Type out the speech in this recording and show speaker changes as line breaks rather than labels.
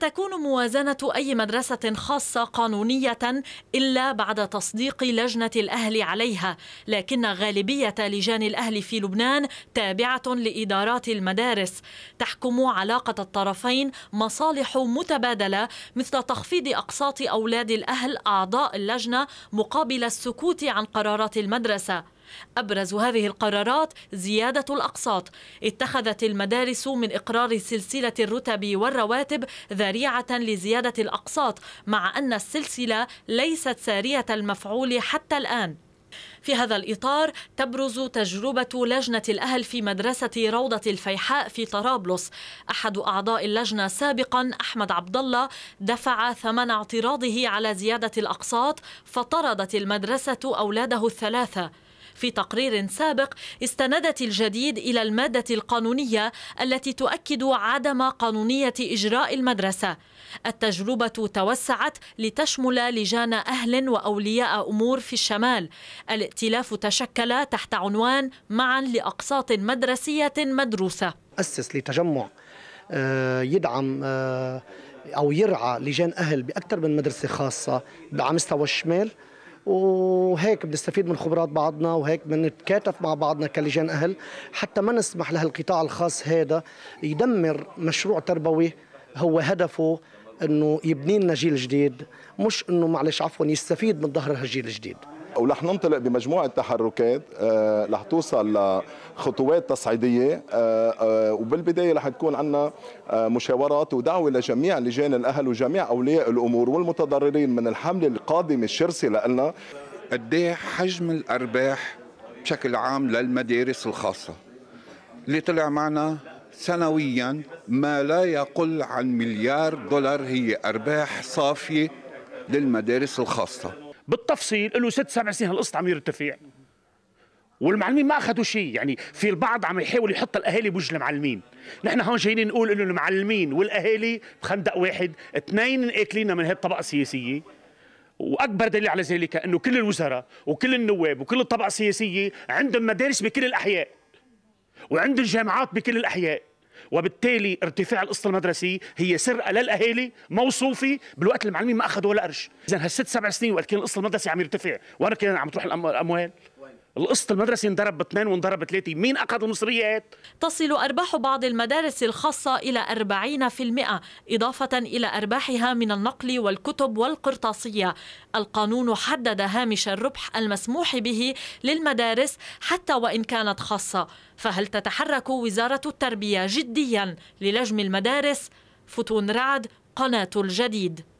تكون موازنة أي مدرسة خاصة قانونية إلا بعد تصديق لجنة الأهل عليها لكن غالبية لجان الأهل في لبنان تابعة لإدارات المدارس تحكم علاقة الطرفين مصالح متبادلة مثل تخفيض أقساط أولاد الأهل أعضاء اللجنة مقابل السكوت عن قرارات المدرسة أبرز هذه القرارات زيادة الأقساط اتخذت المدارس من إقرار سلسلة الرتب والرواتب ذريعة لزيادة الأقساط مع أن السلسلة ليست سارية المفعول حتى الآن في هذا الإطار تبرز تجربة لجنة الأهل في مدرسة روضة الفيحاء في طرابلس أحد أعضاء اللجنة سابقا أحمد عبد الله دفع ثمن اعتراضه على زيادة الأقساط فطردت المدرسة أولاده الثلاثة في تقرير سابق استندت الجديد إلى المادة القانونية التي تؤكد عدم قانونية إجراء المدرسة التجربة توسعت لتشمل لجان أهل وأولياء أمور في الشمال الائتلاف تشكل تحت عنوان معا لأقساط مدرسية مدروسة
أسس لتجمع آه، يدعم آه، أو يرعى لجان أهل بأكثر من مدرسة خاصة على مستوى الشمال وهيك بنستفيد من خبرات بعضنا وهيك بنتكاتف مع بعضنا كلجان اهل حتى ما نسمح لهالقطاع الخاص هذا يدمر مشروع تربوي هو هدفه انه يبني لنا جيل جديد مش انه معلش عفوا يستفيد من ظهر هالجيل الجديد
ورح ننطلق بمجموعه تحركات آه، رح توصل لخطوات تصعيديه آه، آه، وبالبدايه رح تكون عندنا مشاورات ودعوه لجميع لجان الاهل وجميع اولياء الامور والمتضررين من الحمله القادمه الشرسه لنا قد إيه حجم الارباح بشكل عام للمدارس الخاصه اللي طلع معنا سنويا ما لا يقل عن مليار دولار هي ارباح صافيه للمدارس الخاصه
بالتفصيل له ست سبع سنين هالقصة عم يرتفع والمعلمين ما اخذوا شيء يعني في البعض عم يحاول يحط الاهالي بوجه المعلمين نحن هون جايين نقول انه المعلمين والاهالي بخندق واحد اثنين اكلينا من هالطبقه السياسيه واكبر دليل على ذلك انه كل الوزراء وكل النواب وكل الطبقه السياسيه عندهم مدارس بكل الاحياء وعندهم جامعات بكل الاحياء وبالتالي ارتفاع القسط المدرسي هي سر للاهالي موصوفي بالوقت المعلمين ما اخذوا ولا قرش اذا هالست سبع سنين وقت كان القسط المدرسي عم يرتفع وانا كان عم تروح الاموال القسط المدرسة انضرب باثنين وانضرب بثلاثه، مين اخذ المصريات؟
تصل ارباح بعض المدارس الخاصه الى 40% اضافه الى ارباحها من النقل والكتب والقرطاسيه. القانون حدد هامش الربح المسموح به للمدارس حتى وان كانت خاصه، فهل تتحرك وزاره التربيه جديا للجم المدارس؟ فتون رعد قناه الجديد